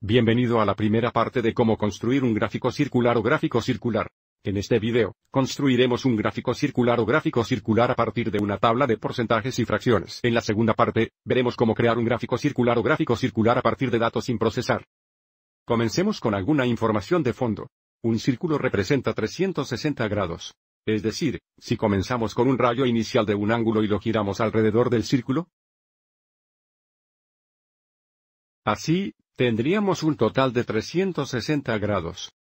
Bienvenido a la primera parte de cómo construir un gráfico circular o gráfico circular. En este video, construiremos un gráfico circular o gráfico circular a partir de una tabla de porcentajes y fracciones. En la segunda parte, veremos cómo crear un gráfico circular o gráfico circular a partir de datos sin procesar. Comencemos con alguna información de fondo. Un círculo representa 360 grados. Es decir, si comenzamos con un rayo inicial de un ángulo y lo giramos alrededor del círculo, Así, tendríamos un total de 360 grados.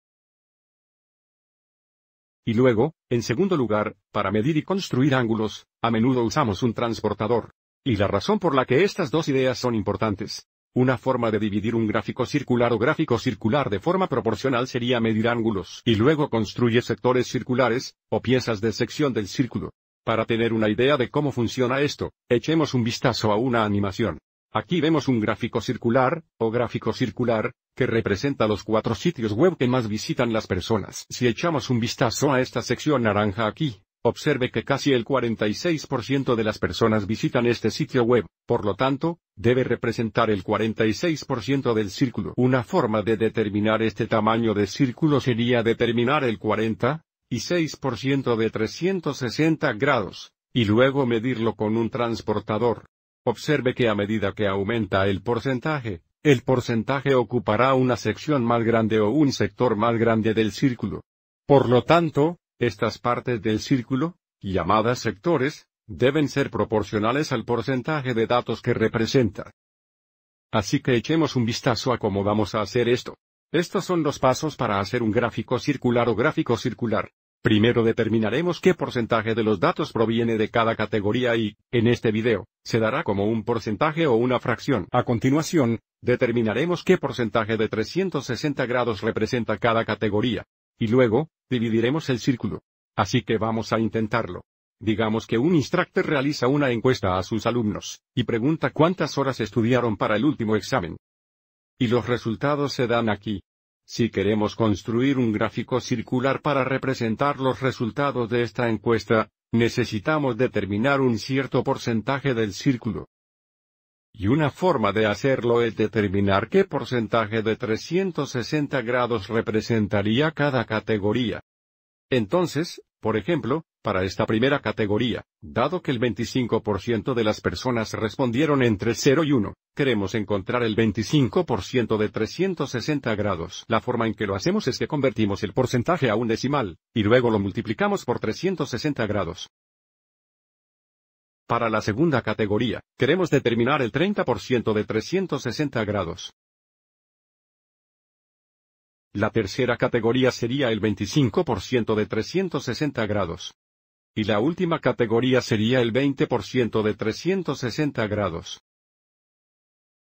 Y luego, en segundo lugar, para medir y construir ángulos, a menudo usamos un transportador. Y la razón por la que estas dos ideas son importantes. Una forma de dividir un gráfico circular o gráfico circular de forma proporcional sería medir ángulos y luego construye sectores circulares, o piezas de sección del círculo. Para tener una idea de cómo funciona esto, echemos un vistazo a una animación. Aquí vemos un gráfico circular, o gráfico circular, que representa los cuatro sitios web que más visitan las personas. Si echamos un vistazo a esta sección naranja aquí, observe que casi el 46% de las personas visitan este sitio web, por lo tanto, debe representar el 46% del círculo. Una forma de determinar este tamaño de círculo sería determinar el 40, y 6% de 360 grados, y luego medirlo con un transportador. Observe que a medida que aumenta el porcentaje, el porcentaje ocupará una sección más grande o un sector más grande del círculo. Por lo tanto, estas partes del círculo, llamadas sectores, deben ser proporcionales al porcentaje de datos que representa. Así que echemos un vistazo a cómo vamos a hacer esto. Estos son los pasos para hacer un gráfico circular o gráfico circular. Primero determinaremos qué porcentaje de los datos proviene de cada categoría y, en este video, se dará como un porcentaje o una fracción. A continuación, determinaremos qué porcentaje de 360 grados representa cada categoría. Y luego, dividiremos el círculo. Así que vamos a intentarlo. Digamos que un instructor realiza una encuesta a sus alumnos, y pregunta cuántas horas estudiaron para el último examen. Y los resultados se dan aquí. Si queremos construir un gráfico circular para representar los resultados de esta encuesta, necesitamos determinar un cierto porcentaje del círculo. Y una forma de hacerlo es determinar qué porcentaje de 360 grados representaría cada categoría. Entonces, por ejemplo, para esta primera categoría, dado que el 25% de las personas respondieron entre 0 y 1, queremos encontrar el 25% de 360 grados. La forma en que lo hacemos es que convertimos el porcentaje a un decimal, y luego lo multiplicamos por 360 grados. Para la segunda categoría, queremos determinar el 30% de 360 grados. La tercera categoría sería el 25% de 360 grados. Y la última categoría sería el 20% de 360 grados.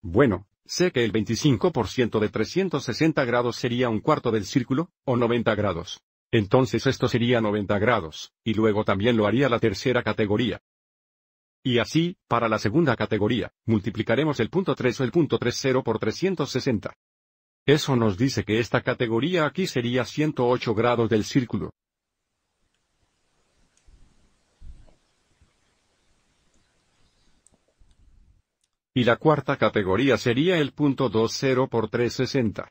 Bueno, sé que el 25% de 360 grados sería un cuarto del círculo, o 90 grados. Entonces esto sería 90 grados, y luego también lo haría la tercera categoría. Y así, para la segunda categoría, multiplicaremos el punto 3 o el punto 30 por 360. Eso nos dice que esta categoría aquí sería 108 grados del círculo, Y la cuarta categoría sería el punto 20 por 360.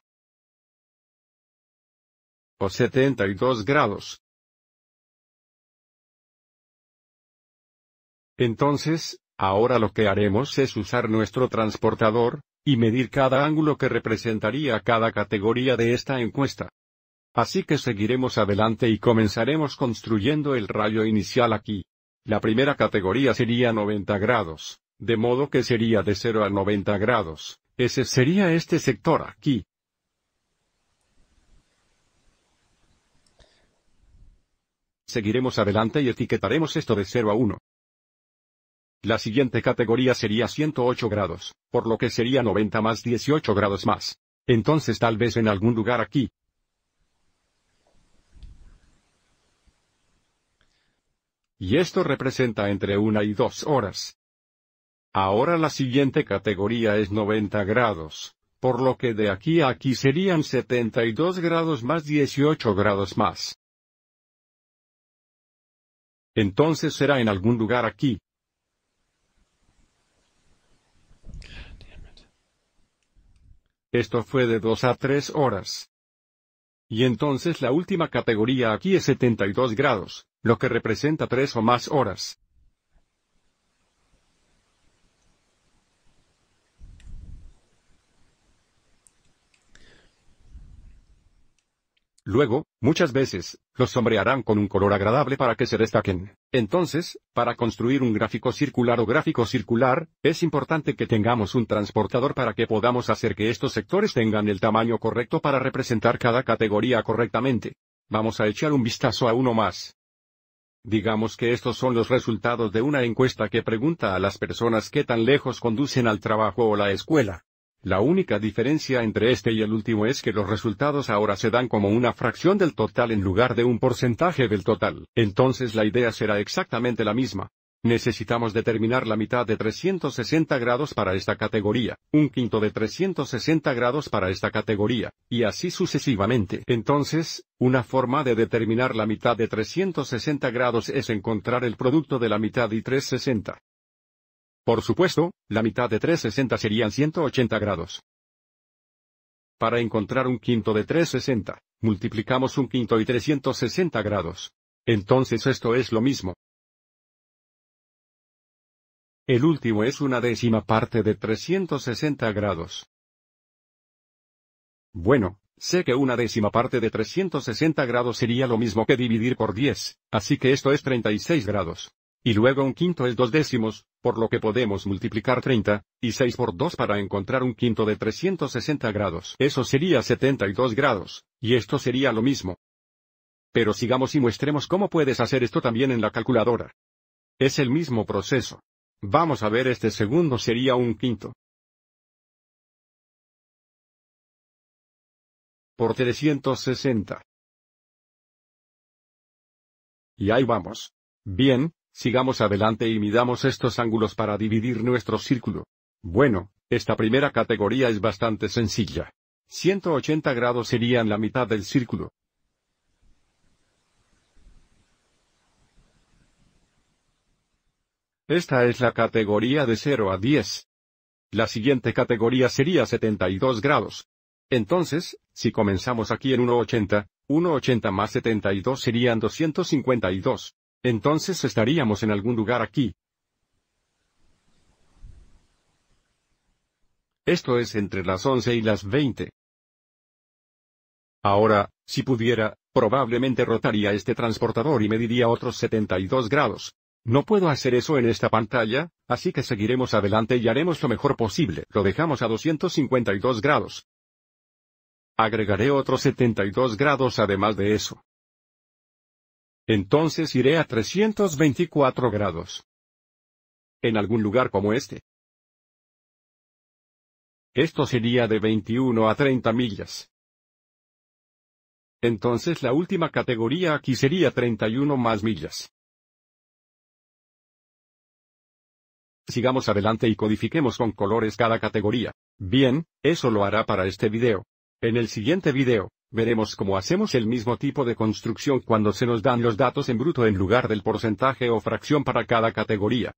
O 72 grados. Entonces, ahora lo que haremos es usar nuestro transportador, y medir cada ángulo que representaría cada categoría de esta encuesta. Así que seguiremos adelante y comenzaremos construyendo el rayo inicial aquí. La primera categoría sería 90 grados de modo que sería de 0 a 90 grados, ese sería este sector aquí. Seguiremos adelante y etiquetaremos esto de 0 a 1. La siguiente categoría sería 108 grados, por lo que sería 90 más 18 grados más. Entonces tal vez en algún lugar aquí. Y esto representa entre una y 2 horas. Ahora la siguiente categoría es 90 grados, por lo que de aquí a aquí serían 72 grados más 18 grados más. Entonces será en algún lugar aquí. Esto fue de 2 a 3 horas. Y entonces la última categoría aquí es 72 grados, lo que representa 3 o más horas. Luego, muchas veces, los sombrearán con un color agradable para que se destaquen. Entonces, para construir un gráfico circular o gráfico circular, es importante que tengamos un transportador para que podamos hacer que estos sectores tengan el tamaño correcto para representar cada categoría correctamente. Vamos a echar un vistazo a uno más. Digamos que estos son los resultados de una encuesta que pregunta a las personas qué tan lejos conducen al trabajo o la escuela. La única diferencia entre este y el último es que los resultados ahora se dan como una fracción del total en lugar de un porcentaje del total. Entonces la idea será exactamente la misma. Necesitamos determinar la mitad de 360 grados para esta categoría, un quinto de 360 grados para esta categoría, y así sucesivamente. Entonces, una forma de determinar la mitad de 360 grados es encontrar el producto de la mitad y 360. Por supuesto, la mitad de 360 serían 180 grados. Para encontrar un quinto de 360, multiplicamos un quinto y 360 grados. Entonces esto es lo mismo. El último es una décima parte de 360 grados. Bueno, sé que una décima parte de 360 grados sería lo mismo que dividir por 10, así que esto es 36 grados. Y luego un quinto es dos décimos, por lo que podemos multiplicar 30, y 6 por 2 para encontrar un quinto de 360 grados. Eso sería 72 grados, y esto sería lo mismo. Pero sigamos y muestremos cómo puedes hacer esto también en la calculadora. Es el mismo proceso. Vamos a ver este segundo sería un quinto. Por 360. Y ahí vamos. Bien, Sigamos adelante y midamos estos ángulos para dividir nuestro círculo. Bueno, esta primera categoría es bastante sencilla. 180 grados serían la mitad del círculo. Esta es la categoría de 0 a 10. La siguiente categoría sería 72 grados. Entonces, si comenzamos aquí en 1,80, 1,80 más 72 serían 252 entonces estaríamos en algún lugar aquí. Esto es entre las once y las veinte. Ahora, si pudiera, probablemente rotaría este transportador y mediría otros 72 grados. No puedo hacer eso en esta pantalla, así que seguiremos adelante y haremos lo mejor posible. Lo dejamos a 252 grados. Agregaré otros 72 grados además de eso. Entonces iré a 324 grados. En algún lugar como este. Esto sería de 21 a 30 millas. Entonces la última categoría aquí sería 31 más millas. Sigamos adelante y codifiquemos con colores cada categoría. Bien, eso lo hará para este video. En el siguiente video, Veremos cómo hacemos el mismo tipo de construcción cuando se nos dan los datos en bruto en lugar del porcentaje o fracción para cada categoría.